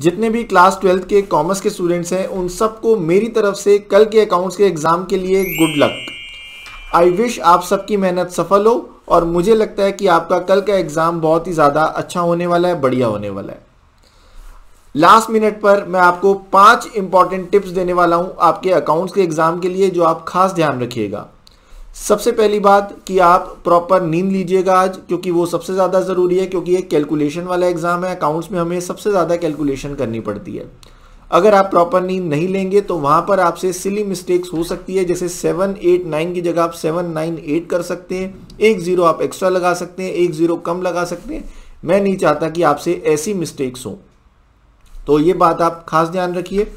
जितने भी class twelfth के कॉमर्स के स्टूडेंट्स हैं उन सबको मेरी तरफ से कल के अकाउंट्स के एग्ज़ाम के लिए गुड लक आई विश आप सबकी मेहनत सफल हो और मुझे लगता है कि आपका कल का एग्ज़ाम बहुत ही ज़्यादा अच्छा होने वाला है बढ़िया होने वाला है लास्ट मिनट पर मैं आपको पांच इंपॉर्टेंट टिप्स देने वाला हूं आपके अकाउंट्स के एग्ज़ाम के लिए जो आप खास ध्यान रखिएगा सबसे पहली बात कि आप प्रॉपर नींद लीजिएगा आज क्योंकि वो सबसे ज़्यादा ज़रूरी है क्योंकि ये कैलकुलेशन वाला एग्ज़ाम है अकाउंट्स में हमें सबसे ज़्यादा कैलकुलेशन करनी पड़ती है अगर आप प्रॉपर नींद नहीं लेंगे तो वहाँ पर आपसे सिली मिस्टेक्स हो सकती है जैसे सेवन एट नाइन की जगह आप सेवन नाइन एट कर सकते हैं एक ज़ीरो आप एक्स्ट्रा लगा सकते हैं एक ज़ीरो कम लगा सकते हैं मैं नहीं चाहता कि आपसे ऐसी मिस्टेक्स हों तो ये बात आप खास ध्यान रखिए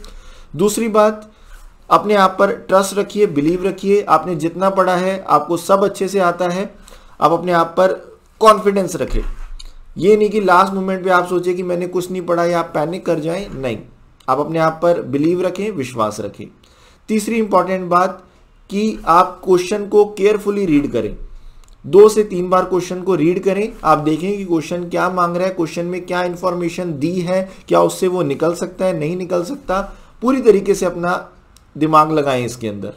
दूसरी बात अपने आप पर ट्रस्ट रखिए बिलीव रखिए आपने जितना पढ़ा है आपको सब अच्छे से आता है आप अपने आप पर कॉन्फिडेंस रखें ये नहीं कि लास्ट मोमेंट पे आप सोचें कि मैंने कुछ नहीं पढ़ा या आप पैनिक कर जाएं नहीं आप अपने आप पर बिलीव रखें विश्वास रखें तीसरी इंपॉर्टेंट बात कि आप क्वेश्चन को केयरफुली रीड करें दो से तीन बार क्वेश्चन को रीड करें आप देखें कि क्वेश्चन क्या मांग रहा है क्वेश्चन में क्या इंफॉर्मेशन दी है क्या उससे वो निकल सकता है नहीं निकल सकता पूरी तरीके से अपना दिमाग लगाएं इसके अंदर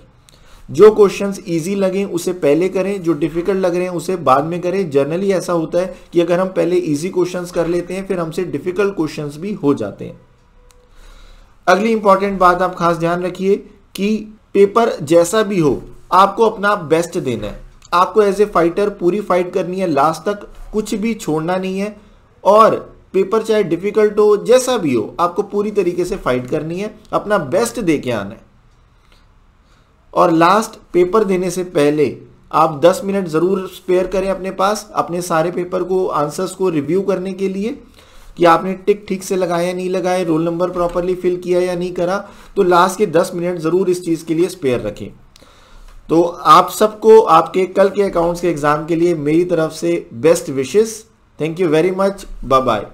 जो क्वेश्चंस इजी लगें उसे पहले करें जो डिफिकल्ट लग रहे हैं उसे बाद में करें जनरली ऐसा होता है कि अगर हम पहले इजी क्वेश्चंस कर लेते हैं फिर हमसे डिफिकल्ट क्वेश्चंस भी हो जाते हैं अगली इंपॉर्टेंट बात आप खास ध्यान रखिए कि पेपर जैसा भी हो आपको अपना बेस्ट देना है आपको एज ए फाइटर पूरी फाइट करनी है लास्ट तक कुछ भी छोड़ना नहीं है और पेपर चाहे डिफिकल्ट हो जैसा भी हो आपको पूरी तरीके से फाइट करनी है अपना बेस्ट दे के आना है और लास्ट पेपर देने से पहले आप 10 मिनट ज़रूर स्पेयर करें अपने पास अपने सारे पेपर को आंसर्स को रिव्यू करने के लिए कि आपने टिक ठीक से लगाया नहीं लगाए रोल नंबर प्रॉपरली फिल किया या नहीं करा तो लास्ट के 10 मिनट ज़रूर इस चीज़ के लिए स्पेयर रखें तो आप सबको आपके कल के अकाउंट्स के एग्ज़ाम के लिए मेरी तरफ से बेस्ट विशेष thank you very much bye bye